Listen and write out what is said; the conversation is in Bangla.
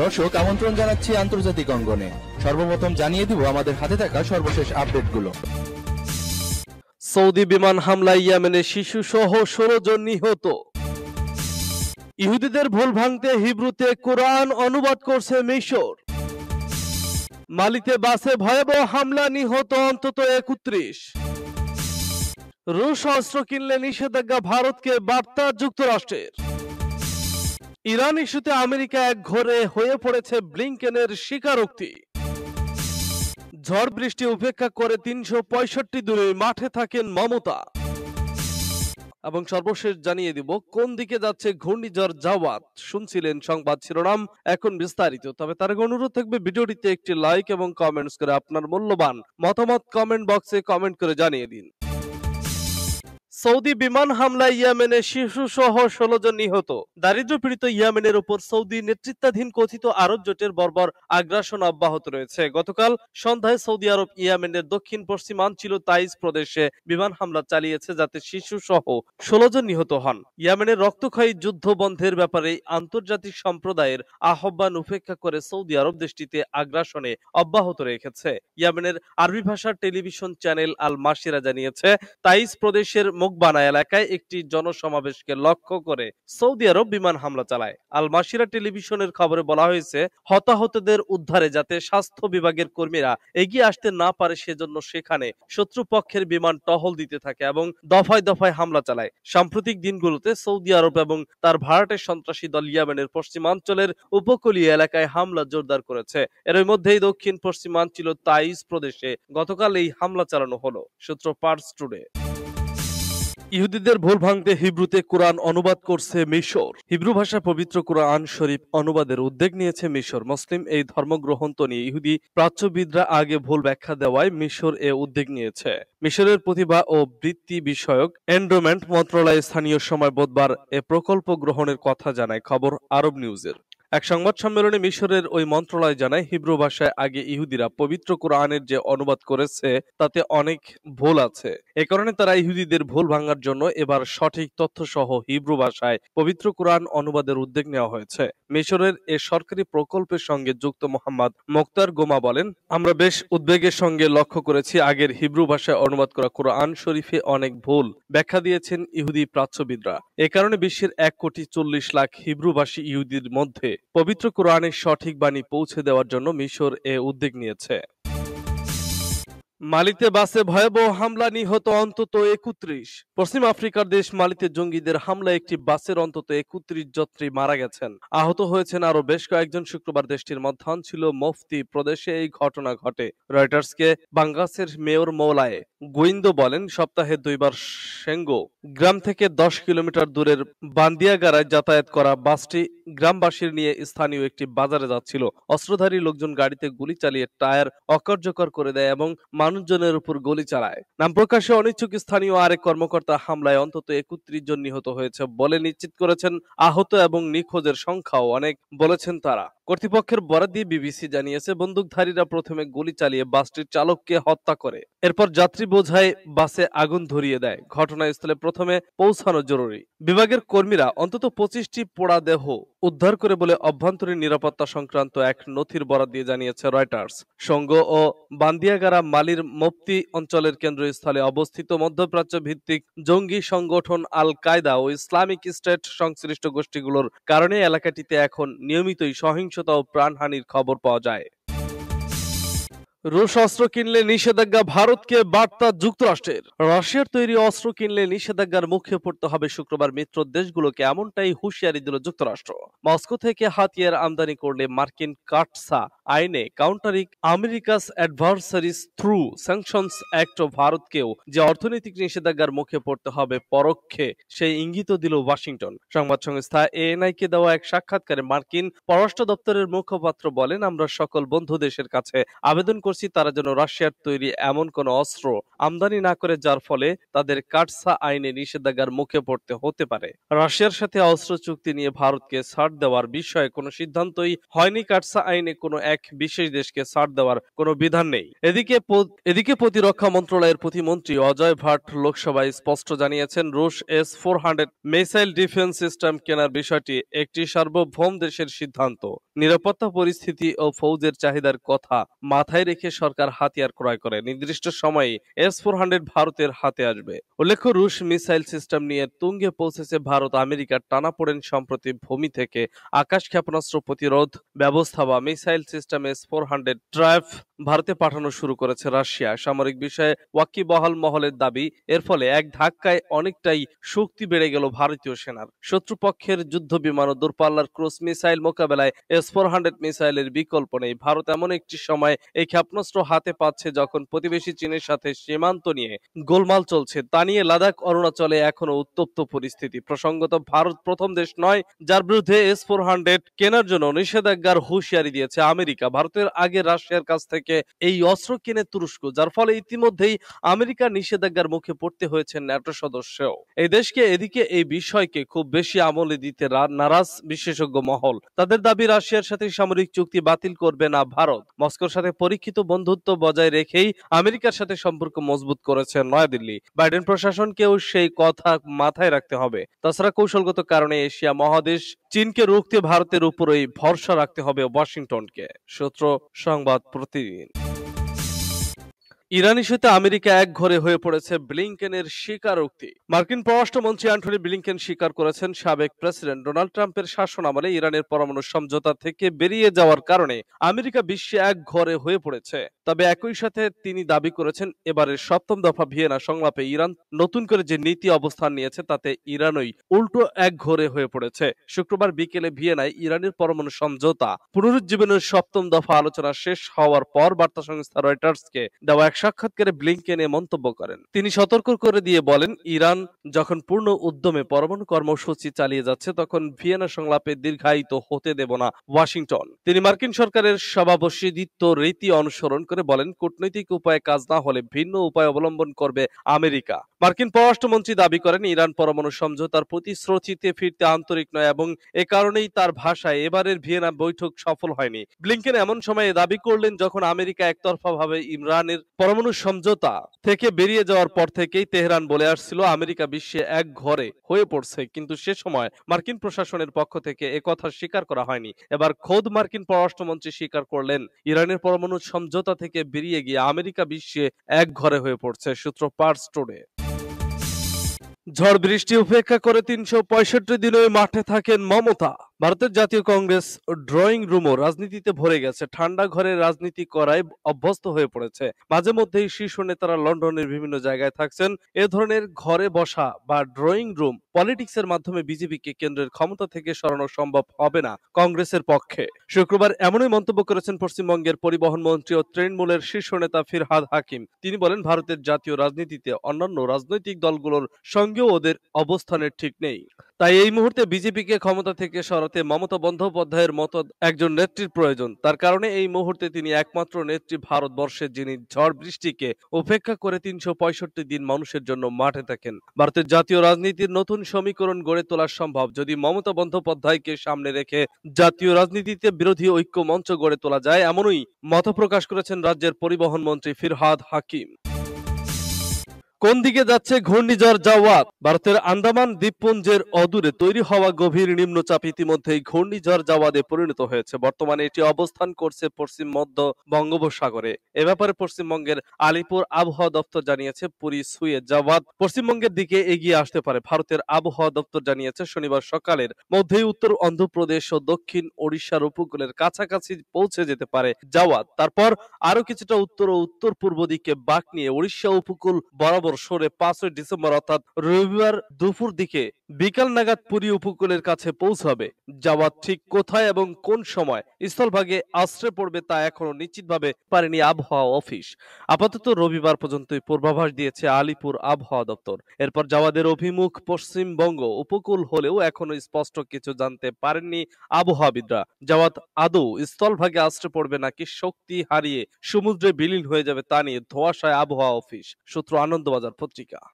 দর্শক আমন্ত্রণ জানাচ্ছি আন্তর্জাতিক অঙ্গনে সর্বপ্রথম জানিয়ে দিব আমাদের হাতে থাকা সর্বশেষ আপডেটগুলো সৌদি বিমান হামলায় ইয়ামেনে শিশু সহ ষোলো জন নিহত ইহুদিদের ভুল ভাঙতে হিব্রুতে কোরআন অনুবাদ করছে মিশর মালিতে বাসে ভয়াবহ হামলা নিহত অন্তত একত্রিশ রুশ অস্ত্র কিনলে নিষেধাজ্ঞা ভারতকে বার্তা যুক্তরাষ্ট্রের ইরান ইস্যুতে আমেরিকা এক ঘরে হয়ে পড়েছে ব্লিংকেনের স্বীকারোক্তি ঝড় বৃষ্টি উপেক্ষা করে তিনশো পঁয়ষট্টি দূরে মাঠে থাকেন মমতা এবং সর্বশেষ জানিয়ে দিব কোন দিকে যাচ্ছে ঘূর্ণিঝড় জাওয়াত শুনছিলেন সংবাদ শিরোনাম এখন বিস্তারিত তবে তার অনুরোধ থাকবে ভিডিওটিতে একটি লাইক এবং কমেন্টস করে আপনার মূল্যবান মতামত কমেন্ট বক্সে কমেন্ট করে জানিয়ে দিন সৌদি বিমান হামলায় ইয়ামেনে শিশু সহ ষোলো জন নিহত দারিদ্র পীড়িত ইয়ামেনের উপর সৌদি নেতৃত্বাধীন কথিত আরব জোটের বর্বর আগ্রাসন অব্যাহত রয়েছে গতকাল সন্ধ্যায় সৌদি আরব ইয়ামেনের দক্ষিণ পশ্চিমাঞ্চল তাইজ প্রদেশে বিমান হামলা চালিয়েছে যাতে শিশু সহ ষোলো জন নিহত হন ইয়ামেনের রক্তক্ষয়ী যুদ্ধ বন্ধের ব্যাপারে আন্তর্জাতিক সম্প্রদায়ের আহ্বান উপেক্ষা করে সৌদি আরব দেশটিতে আগ্রাসনে অব্যাহত রেখেছে ইয়ামেনের আরবি ভাষার টেলিভিশন চ্যানেল আল মাসিরা জানিয়েছে তাইজ প্রদেশের মুখবানা এলাকায় একটি জনসমাবেশকে লক্ষ্য করে সৌদি আরব বিমান হামলা চালায় আল মাসিরা টেলিভিশনের খবরে বলা হয়েছে হতাহতদের উদ্ধারে যাতে স্বাস্থ্য বিভাগের কর্মীরা এগিয়ে আসতে না পারে সেজন্য সেখানে শত্রুপক্ষের বিমান টহল দিতে থাকে এবং দফায় দফায় হামলা চালায় সাম্প্রতিক দিনগুলোতে সৌদি আরব এবং তার ভারতের সন্ত্রাসী দল ইয়েমেনের পশ্চিমাঞ্চলের উপকূলীয় এলাকায় হামলা জোরদার করেছে এর মধ্যেই দক্ষিণ পশ্চিমাঞ্চল তাইজ প্রদেশে গতকাল এই হামলা চালানো হলো সূত্র পার্স টুডে ইহুদিদের ভুল ভাঙতে হিব্রুতে কোরআন অনুবাদ করছে মিশর হিব্রু ভাষা পবিত্র কোরআন শরীফ অনুবাদের উদ্যোগ নিয়েছে মিশর মুসলিম এই ধর্মগ্রহণত নিয়ে ইহুদি প্রাচ্যবিদরা আগে ভুল ব্যাখ্যা দেওয়ায় মিশর এ উদ্যোগ নিয়েছে মিশরের প্রতিভা ও বৃত্তি বিষয়ক এন্ডোমেন্ট মন্ত্রণালয় স্থানীয় সময় বুধবার এ প্রকল্প গ্রহণের কথা জানায় খবর আরব নিউজের এক সংবাদ সম্মেলনে মিশরের ওই মন্ত্রণালয় জানায় হিব্রু ভাষায় আগে ইহুদিরা পবিত্র কোরআনের যে অনুবাদ করেছে তাতে অনেক ভুল আছে এ কারণে তারা ইহুদিদের ভুল ভাঙার জন্য এবার সঠিক তথ্য সহ হিব্রু ভাষায় পবিত্র কোরআন অনুবাদের উদ্যোগ নেওয়া হয়েছে মিশরের এ সরকারি প্রকল্পের সঙ্গে যুক্ত মোহাম্মদ মোক্তার গোমা বলেন আমরা বেশ উদ্বেগের সঙ্গে লক্ষ্য করেছি আগের হিব্রু ভাষায় অনুবাদ করা কোরআন শরীফে অনেক ভুল ব্যাখ্যা দিয়েছেন ইহুদি প্রাচ্যবিদরা এ কারণে বিশ্বের এক কোটি চল্লিশ লাখ হিব্রুভাষী ইহুদির মধ্যে পবিত্র কোরআনের সঠিক বাণী পৌঁছে দেওয়ার জন্য মিশর এ উদ্যোগ নিয়েছে মালিতে বাসে ভয়াবহ হামলা নিহত অন্তত একত্রিশ পশ্চিম আফ্রিকার দেশ মালিতে জঙ্গিদের হামলায় একটি বাসের অন্তত একত্রিশ যাত্রী মারা গেছেন আহত হয়েছেন আরো বেশ কয়েকজন শুক্রবার দেশটির ছিল মফতি প্রদেশে এই ঘটনা ঘটে রয়টার্সকে বাঙ্গাসের মেয়র মৌলায় গোয়েন্দ বলেন সপ্তাহে দুইবার সেঙ্গো গ্রাম থেকে দশ কিলোমিটার দূরের বান্দিয়াগারায় যাতায়াত করা বাসটি গ্রামবাসীর নিয়ে স্থানীয় একটি বাজারে যাচ্ছিল অস্ত্রধারী লোকজন গাড়িতে গুলি চালিয়ে টায়ার অকার্যকর করে দেয় এবং মানুষজনের উপর গুলি চালায় নাম প্রকাশে অনিচ্ছুক স্থানীয় আরেক কর্মকর্তা হামলায় অন্তত একত্রিশ জন নিহত হয়েছে বলে নিশ্চিত করেছেন আহত এবং নিখোঁজের সংখ্যাও অনেক বলেছেন তারা কর্তৃপক্ষের বরাত দিয়ে বিবিসি জানিয়েছে বন্দুকধারীরা প্রথমে গুলি চালিয়ে বাসটির চালককে হত্যা করে এরপর যাত্রী বোঝায় বাসে আগুন ধরিয়ে দেয় ঘটনাস্থলে প্রথমে পৌঁছানো জরুরি বিভাগের কর্মীরা অন্তত পঁচিশটি পোড়া দেহ উদ্ধার করে বলে অভ্যন্তরীণ নিরাপত্তা সংক্রান্ত এক নথির বরাদ দিয়ে জানিয়েছে রয়টার্স সঙ্গ ও বান্দিয়াগারা মালির মুফতি অঞ্চলের কেন্দ্রস্থলে অবস্থিত মধ্যপ্রাচ্য ভিত্তিক জঙ্গি সংগঠন আল কায়দা ও ইসলামিক স্টেট সংশ্লিষ্ট গোষ্ঠীগুলোর কারণে এলাকাটিতে এখন নিয়মিতই সহিংস সহিংসতা ও প্রাণহানির খবর পাওয়া যায় রুশ অস্ত্র কিনলে নিষেধাজ্ঞা ভারতকে বার্তা যুক্তরাষ্ট্রের রাশিয়ার তৈরি অস্ত্র কিনলে নিষেধাজ্ঞার মুখে পড়তে হবে শুক্রবার মিত্র দেশগুলোকে এমনটাই হুঁশিয়ারি দিল যুক্তরাষ্ট্র মস্কো থেকে হাতিয়ার আমদানি করলে মার্কিন কাটসা আইনে countering America's adversaries through sanctions act of ভারতকেও যে অর্থনৈতিক নিষেধাজ্ঞার মুখে পড়তে হবে পরোক্ষে সেই ইঙ্গিত দিল ওয়াশিংটন সংবাদ সংস্থা এএনআই কে দেওয়া এক সাক্ষাৎকারে মার্কিন পররাষ্ট্র দপ্তরের মুখপাত্র বলেন আমরা সকল বন্ধু দেশের কাছে আবেদন করছি তারা যেন রাশিয়ার তৈরি এমন কোন অস্ত্র আমদানি না করে যার ফলে তাদের কাটসা আইনে নিষেধাজ্ঞার মুখে পড়তে হতে পারে রাশিয়ার সাথে অস্ত্র চুক্তি নিয়ে ভারতকে ছাড় দেওয়ার বিষয়ে কোনো সিদ্ধান্তই হয়নি কাটসা আইনে কোনো এক এক বিশেষ দেশকে ছাড় দেওয়ার কোনো বিধান নেই এদিকে এদিকে প্রতিরক্ষা মন্ত্রণালয়ের প্রতিমন্ত্রী অজয় ভাট লোকসভায় স্পষ্ট জানিয়েছেন রুশ S four hundred missile defence system কেনার বিষয়টি একটি সার্বভৌম দেশের সিদ্ধান্ত নিরাপত্তা পরিস্থিতি ও ফৌজের চাহিদার কথা মাথায় রেখে সরকার হাতিয়ার ক্রয় করে নির্দিষ্ট সময়ে এস ফোর হান্ড্রেড ভারতের হাতে আসবে উল্লেখ্য রুশ মিসাইল সিস্টেম নিয়ে তুঙ্গে পৌঁছেছে ভারত আমেরিকার টানা পড়েন সম্প্রতি ভূমি থেকে আকাশ ক্ষেপণাস্ত্র প্রতিরোধ ব্যবস্থা বা missile system system S four hundred ট্রাইফ ভারতে পাঠানো শুরু করেছে রাশিয়া সামরিক বিষয়ে ওয়াকি বহাল মহলের দাবি এর ফলে এক ধাক্কায় অনেকটাই শক্তি বেড়ে গেল ভারতীয় সেনার শত্রুপক্ষের যুদ্ধ বিমান ও দূরপাল্লার ক্রুজ মিসাইল মোকাবেলায় এস ফোর হান্ড্রেড মিসাইলের বিকল্প নেই ভারত এমন একটি সময় এই ক্ষেপণাস্ত্র হাতে পাচ্ছে যখন প্রতিবেশী চীনের সাথে সীমান্ত নিয়ে গোলমাল চলছে তা নিয়ে লাদাখ অরুণাচলে এখনো উত্তপ্ত পরিস্থিতি প্রসঙ্গত ভারত প্রথম দেশ নয় যার বিরুদ্ধে এস ফোর হান্ড্রেড কেনার জন্য নিষেধাজ্ঞার হুঁশিয়ারি দিয়েছে আমেরিকা আমেরিকা ভারতের আগে রাশিয়ার কাছ থেকে এই অস্ত্র কিনে তুরস্ক যার ফলে ইতিমধ্যেই আমেরিকা নিষেধাজ্ঞার মুখে পড়তে হয়েছে ন্যাটো সদস্য এই দেশকে এদিকে এই বিষয়কে খুব বেশি আমলে দিতে নারাজ বিশেষজ্ঞ মহল তাদের দাবি রাশিয়ার সাথে সামরিক চুক্তি বাতিল করবে না ভারত মস্কোর সাথে পরীক্ষিত বন্ধুত্ব বজায় রেখেই আমেরিকার সাথে সম্পর্ক মজবুত করেছে নয়াদিল্লি বাইডেন প্রশাসনকেও সেই কথা মাথায় রাখতে হবে তাছাড়া কৌশলগত কারণে এশিয়া মহাদেশ চীনকে রুখতে ভারতের উপরই ভরসা রাখতে হবে ওয়াশিংটনকে সূত্র সংবাদ প্রতিদিন ইরান ইস্যুতে আমেরিকা এক ঘরে হয়ে পড়েছে ব্লিংকেনের স্বীকারোক্তি মার্কিন পররাষ্ট্রমন্ত্রী অ্যান্টনি ব্লিংকেন স্বীকার করেছেন সাবেক প্রেসিডেন্ট ডোনাল্ড ট্রাম্পের শাসন আমলে ইরানের পরমাণু সমঝোতা থেকে বেরিয়ে যাওয়ার কারণে আমেরিকা বিশ্বে এক ঘরে হয়ে পড়েছে তবে একই সাথে তিনি দাবি করেছেন এবারের সপ্তম দফা ভিয়েনা সংলাপে ইরান নতুন করে যে নীতি অবস্থান নিয়েছে তাতে ইরানই উল্টো এক ঘরে হয়ে পড়েছে শুক্রবার বিকেলে ভিয়েনায় ইরানের পরমাণু সমঝোতা পুনরুজ্জীবনের সপ্তম দফা আলোচনা শেষ হওয়ার পর বার্তা সংস্থা রয়টার্সকে দেওয়া এক সাক্ষাৎকারে ব্লিংকেনে মন্তব্য করেন তিনি সতর্ক করে দিয়ে বলেন ইরান যখন পূর্ণ উদ্যমে পরমাণু কর্মসূচি চালিয়ে যাচ্ছে তখন ভিয়েনা সংলাপে দীর্ঘায়িত হতে দেব না ওয়াশিংটন তিনি মার্কিন সরকারের সভাবসিদ্ধিত্ব রীতি অনুসরণ করে বলেন কূটনৈতিক উপায়ে কাজ না হলে ভিন্ন উপায় অবলম্বন করবে আমেরিকা মার্কিন পররাষ্ট্রমন্ত্রী দাবি করেন ইরান পরমাণু সমঝোতার প্রতিশ্রুতিতে ফিরতে আন্তরিক নয় এবং এ কারণেই তার ভাষায় এবারের ভিয়েনা বৈঠক সফল হয়নি ব্লিংকেন এমন সময়ে দাবি করলেন যখন আমেরিকা একতরফাভাবে ইমরানের পরমাণু সমঝোতা থেকে বেরিয়ে যাওয়ার পর থেকেই তেহরান বলে আসছিল আমেরিকা বিশ্বে এক ঘরে হয়ে পড়ছে কিন্তু সে সময় মার্কিন প্রশাসনের পক্ষ থেকে কথা স্বীকার করা হয়নি এবার খোদ মার্কিন পররাষ্ট্রমন্ত্রী স্বীকার করলেন ইরানের পরমাণু সমঝোতা থেকে বেরিয়ে গিয়ে আমেরিকা বিশ্বে এক ঘরে হয়ে পড়ছে সূত্র পার্স টোডে ঝড় বৃষ্টি উপেক্ষা করে তিনশো পঁয়ষট্টি দিনে মাঠে থাকেন মমতা ভারতের জাতীয় কংগ্রেস ড্রয়িং রুমও রাজনীতিতে ভরে গেছে ঠান্ডা ঘরে রাজনীতি করায় অভ্যস্ত হয়ে পড়েছে মাঝে মধ্যেই শীর্ষ নেতারা লন্ডনের বিভিন্ন জায়গায় থাকছেন এ ধরনের ঘরে বসা বা ড্রয়িং রুম পলিটিক্স এর মাধ্যমে বিজেপিকে কেন্দ্রের ক্ষমতা থেকে সরানো সম্ভব হবে না কংগ্রেসের পক্ষে শুক্রবার এমনই মন্তব্য করেছেন পশ্চিমবঙ্গের পরিবহন মন্ত্রী ও তৃণমূলের শীর্ষ নেতা ফিরহাদ হাকিম তিনি বলেন ভারতের জাতীয় রাজনীতিতে অন্যান্য রাজনৈতিক দলগুলোর সঙ্গে সঙ্গেও ওদের অবস্থানের ঠিক নেই তাই এই মুহূর্তে বিজেপিকে ক্ষমতা থেকে সরাতে মমতা বন্দ্যোপাধ্যায়ের মতো একজন নেত্রীর প্রয়োজন তার কারণে এই মুহূর্তে তিনি একমাত্র নেত্রী ভারতবর্ষের যিনি ঝড় বৃষ্টিকে উপেক্ষা করে তিনশো দিন মানুষের জন্য মাঠে থাকেন ভারতের জাতীয় রাজনীতির নতুন সমীকরণ গড়ে তোলা সম্ভব যদি মমতা বন্দ্যোপাধ্যায়কে সামনে রেখে জাতীয় রাজনীতিতে বিরোধী ঐক্য মঞ্চ গড়ে তোলা যায় এমনই মত প্রকাশ করেছেন রাজ্যের পরিবহন মন্ত্রী ফিরহাদ হাকিম কোন দিকে যাচ্ছে ঘূর্ণিঝড় জাওয়াত ভারতের আন্দামান দ্বীপপুঞ্জের অদূরে তৈরি হওয়া গভীর নিম্নচাপ ইতিমধ্যেই ঘূর্ণিঝড় জাওয়াদে পরিণত হয়েছে বর্তমানে এটি অবস্থান করছে পশ্চিম মধ্য বঙ্গোপসাগরে এ ব্যাপারে পশ্চিমবঙ্গের আলিপুর আবহাওয়া দপ্তর জানিয়েছে পুরী সুয়ে জাওয়াত পশ্চিমবঙ্গের দিকে এগিয়ে আসতে পারে ভারতের আবহাওয়া দপ্তর জানিয়েছে শনিবার সকালের মধ্যেই উত্তর অন্ধ্রপ্রদেশ ও দক্ষিণ ওড়িশার উপকূলের কাছাকাছি পৌঁছে যেতে পারে জাওয়াত তারপর আরো কিছুটা উত্তর ও উত্তর পূর্ব দিকে বাক নিয়ে উড়িষ্যা উপকূল বরাবর বছর সরে পাঁচই ডিসেম্বর অর্থাৎ রবিবার দুপুর দিকে বিকাল নাগাদ পুরী উপকূলের কাছে পৌঁছাবে যাওয়ার ঠিক কোথায় এবং কোন সময় স্থলভাগে আশ্রয় পড়বে তা এখনো নিশ্চিতভাবে পারেনি আবহাওয়া অফিস আপাতত রবিবার পর্যন্তই পূর্বাভাস দিয়েছে আলিপুর আবহাওয়া দপ্তর এরপর যাওয়াদের অভিমুখ পশ্চিমবঙ্গ উপকূল হলেও এখনো স্পষ্ট কিছু জানতে পারেননি আবহাওয়াবিদরা যাওয়াত আদৌ স্থলভাগে আশ্রয় পড়বে নাকি শক্তি হারিয়ে সমুদ্রে বিলীন হয়ে যাবে তা নিয়ে ধোয়াশায় আবহাওয়া অফিস সূত্র আনন্দ Salvador Podrigá.